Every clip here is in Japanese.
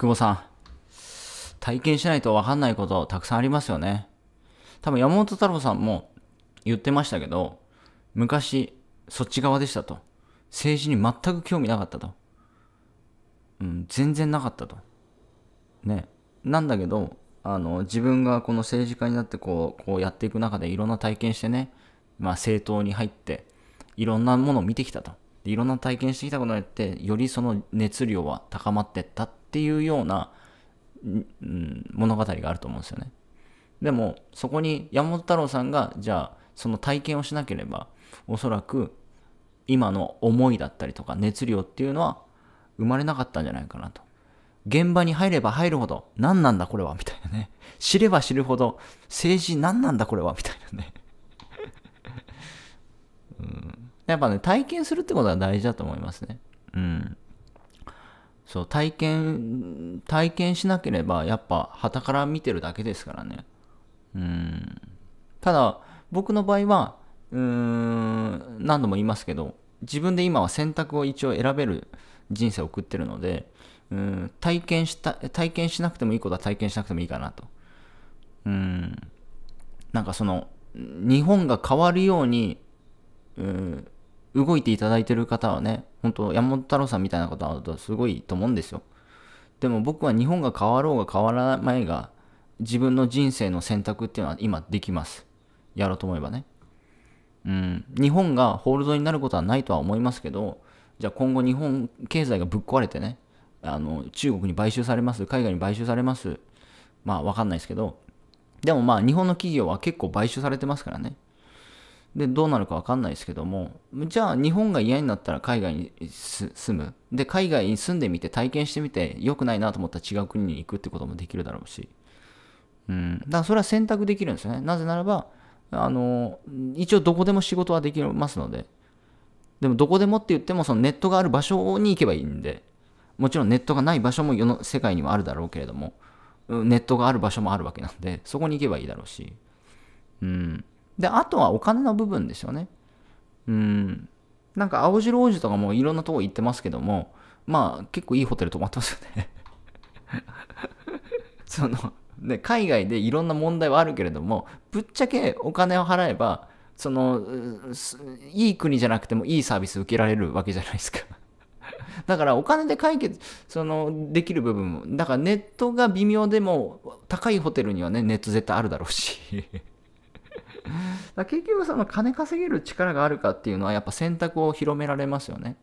久保さん、体験しないとわかんないことたくさんありますよね。多分山本太郎さんも言ってましたけど、昔、そっち側でしたと。政治に全く興味なかったと。うん、全然なかったと。ね。なんだけど、あの、自分がこの政治家になってこう、こうやっていく中でいろんな体験してね、まあ政党に入って、いろんなものを見てきたと。でいろんな体験してきたことによってよりその熱量は高まってったっていうような、うん、物語があると思うんですよねでもそこに山本太郎さんがじゃあその体験をしなければおそらく今の思いだったりとか熱量っていうのは生まれなかったんじゃないかなと現場に入れば入るほど何なんだこれはみたいなね知れば知るほど政治何なんだこれはみたいなねやっぱね、体験するってことは大事だと思いますね。うん。そう、体験、体験しなければ、やっぱ、旗から見てるだけですからね。うん。ただ、僕の場合は、うーん、何度も言いますけど、自分で今は選択を一応選べる人生を送ってるので、うん、体験した、体験しなくてもいいことは体験しなくてもいいかなと。うん、なんかその、日本が変わるように、うん、動いていただいてる方はね、本当山本太郎さんみたいな方だとすごいと思うんですよ。でも僕は日本が変わろうが変わらないが、自分の人生の選択っていうのは今できます。やろうと思えばね。うん、日本がホールドになることはないとは思いますけど、じゃあ今後日本経済がぶっ壊れてね、あの中国に買収されます、海外に買収されます、まあわかんないですけど、でもまあ日本の企業は結構買収されてますからね。で、どうなるかわかんないですけども、じゃあ日本が嫌になったら海外に住む。で、海外に住んでみて体験してみて良くないなと思ったら違う国に行くってこともできるだろうし。うん。だからそれは選択できるんですよね。なぜならば、あの、一応どこでも仕事はできますので。でもどこでもって言ってもそのネットがある場所に行けばいいんで、もちろんネットがない場所も世の世界にはあるだろうけれども、ネットがある場所もあるわけなんで、そこに行けばいいだろうし。うん。で、あとはお金の部分ですよね。うん。なんか青白王子とかもいろんなとこ行ってますけども、まあ結構いいホテル泊まってますよね その、ね、海外でいろんな問題はあるけれども、ぶっちゃけお金を払えば、その、いい国じゃなくてもいいサービス受けられるわけじゃないですか だからお金で解決、その、できる部分も、だからネットが微妙でも、高いホテルにはね、ネット絶対あるだろうしだ結局その金稼げる力があるかっていうのはやっぱ選択を広められますよね。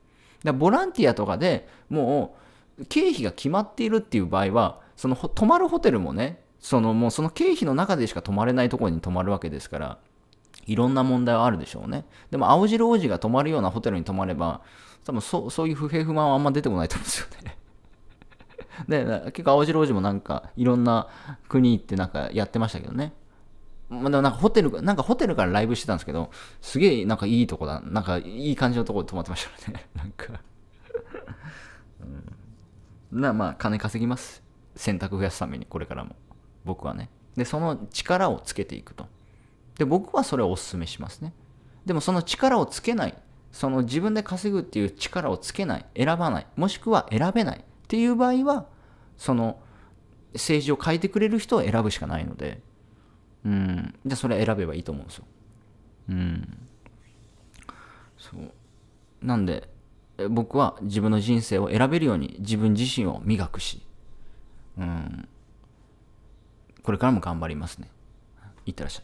だボランティアとかでもう経費が決まっているっていう場合はその泊まるホテルもねそのもうその経費の中でしか泊まれないところに泊まるわけですからいろんな問題はあるでしょうね。でも青汁王子が泊まるようなホテルに泊まれば多分そそういう不平不満はあんま出てこないと思うんですよね。で、結構青白王子もなんか、いろんな国行ってなんかやってましたけどね。まあ、でもなんかホテル、なんかホテルからライブしてたんですけど、すげえなんかいいとこだ、なんかいい感じのとこで泊まってましたね。なんかうん。な、まあ、金稼ぎます。選択増やすために、これからも。僕はね。で、その力をつけていくと。で、僕はそれをお勧めしますね。でもその力をつけない。その自分で稼ぐっていう力をつけない。選ばない。もしくは選べない。っていう場合は、その、政治を変えてくれる人を選ぶしかないので、うん、じゃあそれ選べばいいと思うんですよ。うん、そうなんで僕は自分の人生を選べるように自分自身を磨くし、うん、これからも頑張りますね。いってらっしゃい。